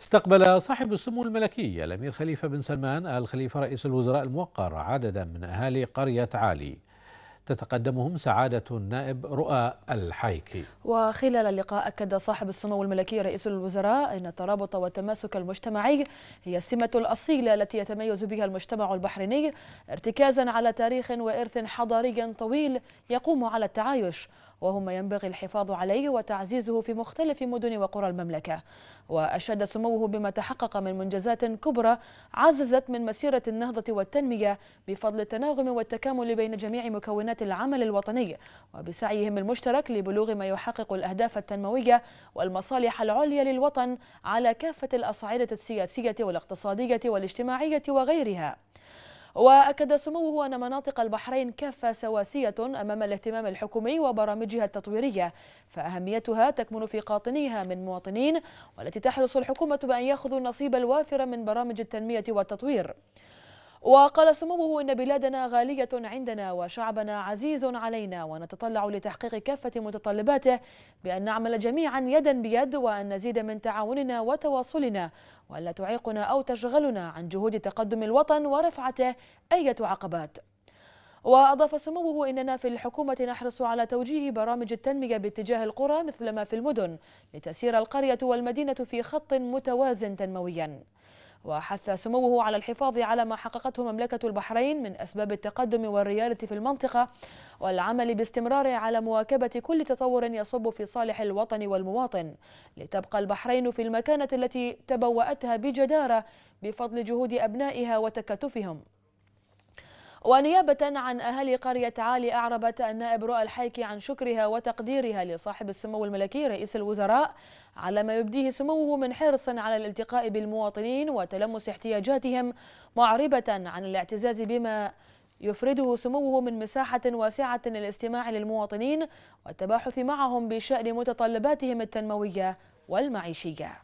استقبل صاحب السمو الملكي الأمير خليفة بن سلمان آل خليفة رئيس الوزراء الموقر عددا من أهالي قرية عالي تتقدمهم سعادة النائب رؤى الحيكي وخلال اللقاء أكد صاحب السمو الملكي رئيس الوزراء أن الترابط والتماسك المجتمعي هي السمة الأصيلة التي يتميز بها المجتمع البحريني ارتكازا على تاريخ وإرث حضاري طويل يقوم على التعايش وهما ينبغي الحفاظ عليه وتعزيزه في مختلف مدن وقرى المملكة وأشاد سموه بما تحقق من منجزات كبرى عززت من مسيرة النهضة والتنمية بفضل التناغم والتكامل بين جميع مكونات العمل الوطني وبسعيهم المشترك لبلوغ ما يحقق الأهداف التنموية والمصالح العليا للوطن على كافة الأصعدة السياسية والاقتصادية والاجتماعية وغيرها وأكد سموه أن مناطق البحرين كافة سواسية أمام الاهتمام الحكومي وبرامجها التطويرية فأهميتها تكمن في قاطنيها من مواطنين والتي تحرص الحكومة بأن يأخذوا النصيب الوافر من برامج التنمية والتطوير وقال سموه إن بلادنا غالية عندنا وشعبنا عزيز علينا ونتطلع لتحقيق كافة متطلباته بأن نعمل جميعا يدا بيد وأن نزيد من تعاوننا وتواصلنا وألا تعيقنا أو تشغلنا عن جهود تقدم الوطن ورفعته أية عقبات وأضاف سموه إننا في الحكومة نحرص على توجيه برامج التنمية باتجاه القرى مثلما في المدن لتسير القرية والمدينة في خط متوازن تنموياً وحث سموه على الحفاظ على ما حققته مملكة البحرين من أسباب التقدم والريادة في المنطقة والعمل باستمرار على مواكبة كل تطور يصب في صالح الوطن والمواطن لتبقى البحرين في المكانة التي تبوأتها بجدارة بفضل جهود أبنائها وتكاتفهم ونيابة عن أهالي قرية عالي أعربت النائب رؤى الحيكي عن شكرها وتقديرها لصاحب السمو الملكي رئيس الوزراء على ما يبديه سموه من حرص على الالتقاء بالمواطنين وتلمس احتياجاتهم معربة عن الاعتزاز بما يفرده سموه من مساحة واسعة للاستماع للمواطنين والتباحث معهم بشأن متطلباتهم التنموية والمعيشية